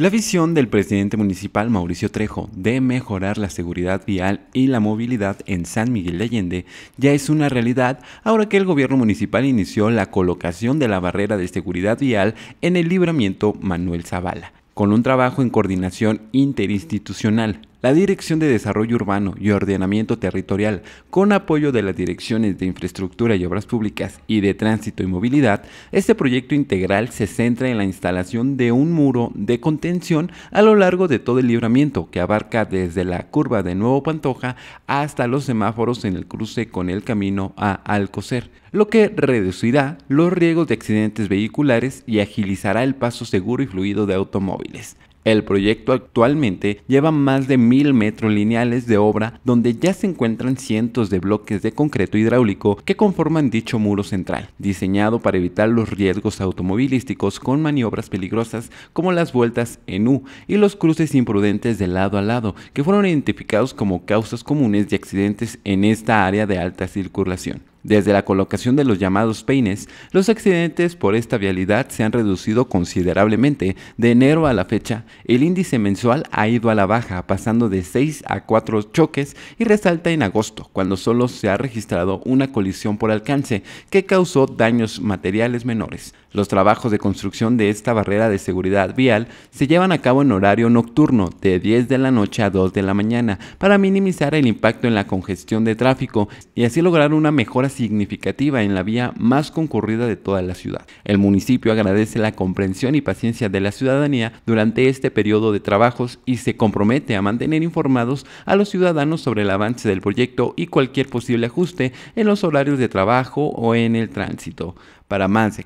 La visión del presidente municipal Mauricio Trejo de mejorar la seguridad vial y la movilidad en San Miguel de Allende ya es una realidad ahora que el gobierno municipal inició la colocación de la barrera de seguridad vial en el libramiento Manuel Zavala, con un trabajo en coordinación interinstitucional la Dirección de Desarrollo Urbano y Ordenamiento Territorial, con apoyo de las Direcciones de Infraestructura y Obras Públicas y de Tránsito y Movilidad, este proyecto integral se centra en la instalación de un muro de contención a lo largo de todo el libramiento que abarca desde la curva de Nuevo Pantoja hasta los semáforos en el cruce con el camino a Alcocer, lo que reducirá los riesgos de accidentes vehiculares y agilizará el paso seguro y fluido de automóviles. El proyecto actualmente lleva más de mil metros lineales de obra donde ya se encuentran cientos de bloques de concreto hidráulico que conforman dicho muro central, diseñado para evitar los riesgos automovilísticos con maniobras peligrosas como las vueltas en U y los cruces imprudentes de lado a lado, que fueron identificados como causas comunes de accidentes en esta área de alta circulación. Desde la colocación de los llamados peines, los accidentes por esta vialidad se han reducido considerablemente. De enero a la fecha, el índice mensual ha ido a la baja, pasando de 6 a 4 choques y resalta en agosto, cuando solo se ha registrado una colisión por alcance que causó daños materiales menores. Los trabajos de construcción de esta barrera de seguridad vial se llevan a cabo en horario nocturno, de 10 de la noche a 2 de la mañana, para minimizar el impacto en la congestión de tráfico y así lograr una mejora significativa en la vía más concurrida de toda la ciudad. El municipio agradece la comprensión y paciencia de la ciudadanía durante este periodo de trabajos y se compromete a mantener informados a los ciudadanos sobre el avance del proyecto y cualquier posible ajuste en los horarios de trabajo o en el tránsito. Para más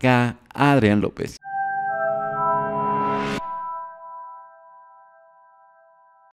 Adrián López.